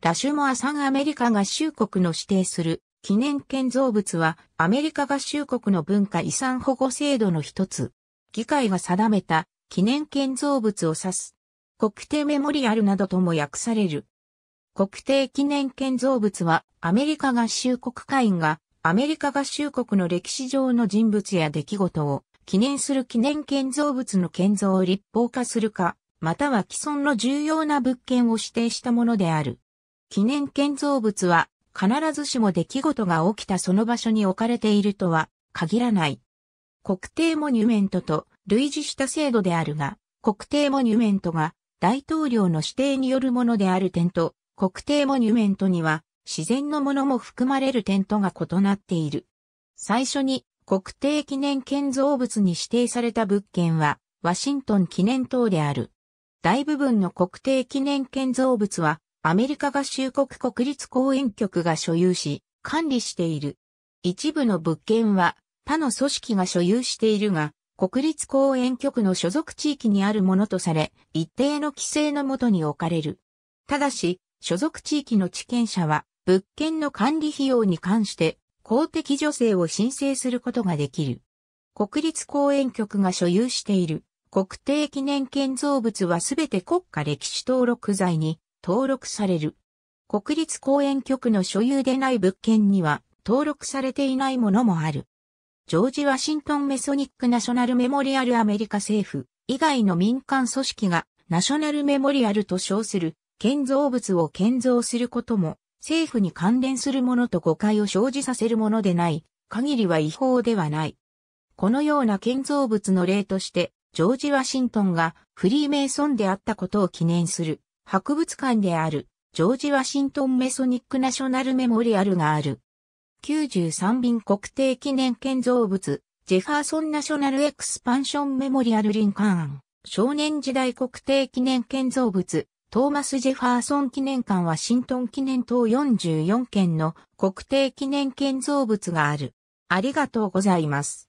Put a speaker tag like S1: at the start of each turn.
S1: ラシュモア産アメリカ合衆国の指定する記念建造物はアメリカ合衆国の文化遺産保護制度の一つ。議会が定めた記念建造物を指す。国定メモリアルなどとも訳される。国定記念建造物はアメリカ合衆国会員がアメリカ合衆国の歴史上の人物や出来事を記念する記念建造物の建造を立法化するか、または既存の重要な物件を指定したものである。記念建造物は必ずしも出来事が起きたその場所に置かれているとは限らない。国定モニュメントと類似した制度であるが、国定モニュメントが大統領の指定によるものである点と、国定モニュメントには自然のものも含まれる点とが異なっている。最初に国定記念建造物に指定された物件はワシントン記念塔である。大部分の国定記念建造物はアメリカ合衆国国立公園局が所有し、管理している。一部の物件は他の組織が所有しているが、国立公園局の所属地域にあるものとされ、一定の規制のもとに置かれる。ただし、所属地域の地権者は、物件の管理費用に関して、公的助成を申請することができる。国立公園局が所有している国定記念建造物はすべて国家歴史登録財に登録される。国立公園局の所有でない物件には登録されていないものもある。ジョージ・ワシントン・メソニック・ナショナル・メモリアル・アメリカ政府以外の民間組織がナショナル・メモリアルと称する建造物を建造することも政府に関連するものと誤解を生じさせるものでない限りは違法ではない。このような建造物の例としてジョージ・ワシントンがフリーメイソンであったことを記念する博物館である、ジョージ・ワシントン・メソニック・ナショナル・メモリアルがある。93便国定記念建造物、ジェファーソン・ナショナル・エクスパンション・メモリアル・リンカーン。少年時代国定記念建造物、トーマス・ジェファーソン記念館ワシントン記念等44件の国定記念建造物がある。ありがとうございます。